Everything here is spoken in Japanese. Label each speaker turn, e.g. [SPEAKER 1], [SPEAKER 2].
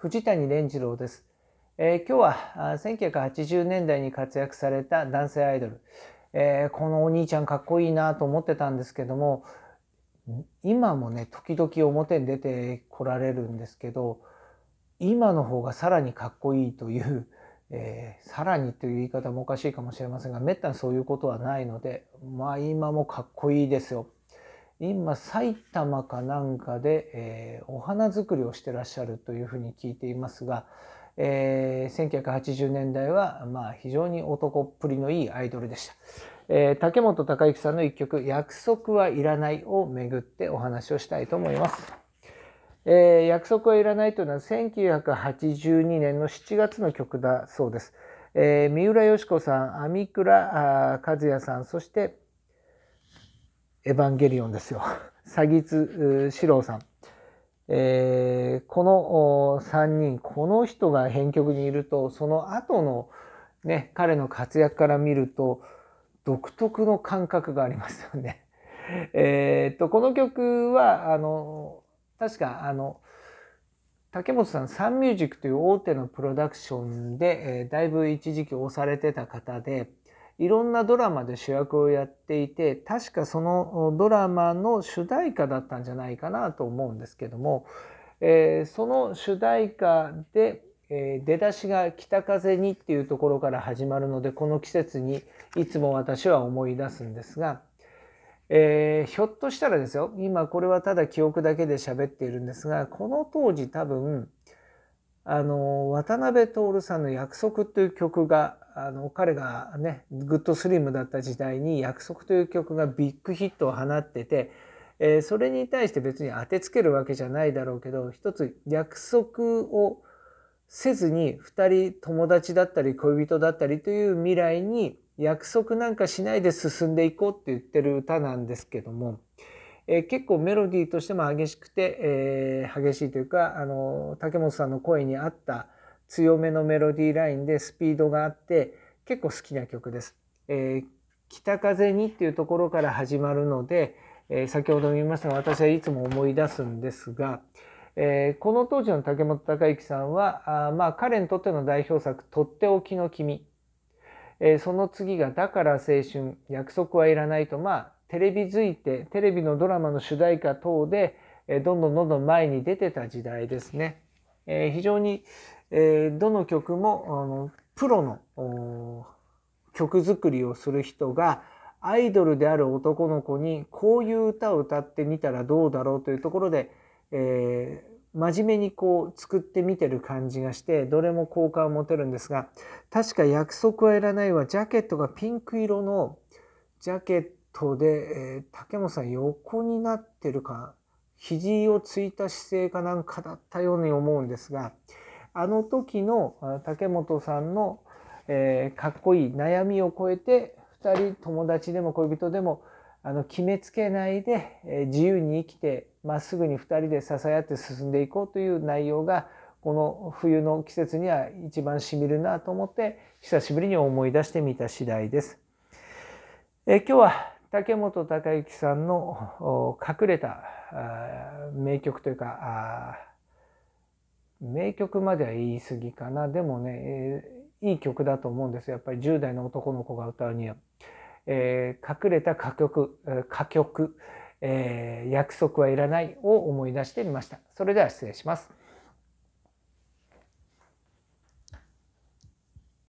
[SPEAKER 1] 藤谷蓮次郎です、えー、今日は1980年代に活躍された男性アイドル、えー、このお兄ちゃんかっこいいなと思ってたんですけども今もね時々表に出てこられるんですけど今の方がさらにかっこいいという、えー、さらにという言い方もおかしいかもしれませんがめったにそういうことはないのでまあ今もかっこいいですよ。今埼玉かなんかで、えー、お花作りをしてらっしゃるというふうに聞いていますが、えー、1980年代は、まあ、非常に男っぷりのいいアイドルでした、えー、竹本孝之さんの一曲「約束はいらない」をめぐってお話をしたいと思います、えー、約束はいらないというのは1982年の7月の曲だそうです、えー、三浦佳子さん網倉和也さんそして「エヴァンゲリオンですよ。サギツ・シロさん。えー、この3人、この人が編曲にいると、その後のね、彼の活躍から見ると、独特の感覚がありますよね。えっと、この曲は、あの、確か、あの、竹本さん、サンミュージックという大手のプロダクションで、えー、だいぶ一時期押されてた方で、いろんなドラマで主役をやっていて確かそのドラマの主題歌だったんじゃないかなと思うんですけども、えー、その主題歌で、えー、出だしが「北風に」っていうところから始まるのでこの季節にいつも私は思い出すんですが、えー、ひょっとしたらですよ今これはただ記憶だけで喋っているんですがこの当時多分あの渡辺徹さんの「約束」という曲があの彼がねグッドスリムだった時代に「約束」という曲がビッグヒットを放ってて、えー、それに対して別に当てつけるわけじゃないだろうけど一つ約束をせずに2人友達だったり恋人だったりという未来に約束なんかしないで進んでいこうって言ってる歌なんですけども、えー、結構メロディーとしても激しくて、えー、激しいというかあの竹本さんの声に合った「強めのメロディーラインでスピードがあって結構好きな曲です。えー、北風にっていうところから始まるので、えー、先ほども言いましたが私はいつも思い出すんですが、えー、この当時の竹本孝之さんはあまあ彼にとっての代表作「とっておきの君」えー、その次が「だから青春約束はいらないと」まあテレビづいてテレビのドラマの主題歌等で、えー、どんどんどんどん前に出てた時代ですね。えー、非常に、えー、どの曲もあのプロの曲作りをする人がアイドルである男の子にこういう歌を歌ってみたらどうだろうというところで、えー、真面目にこう作ってみてる感じがしてどれも好感を持てるんですが確か「約束はいらない」はジャケットがピンク色のジャケットで、えー、竹本さん横になってるか肘をついた姿勢かなんかだったように思うんですが。あの時の竹本さんの、えー、かっこいい悩みを超えて二人友達でも恋人でもあの決めつけないで、えー、自由に生きてまっすぐに二人で支え合って進んでいこうという内容がこの冬の季節には一番しみるなと思って久しぶりに思い出してみた次第です。えー、今日は竹本孝之さんの隠れた名曲というか名曲までは言い過ぎかなでもね、えー、いい曲だと思うんですやっぱり10代の男の子が歌うには、えー、隠れた歌曲歌曲、えー、約束はいらないを思い出してみましたそれでは失礼します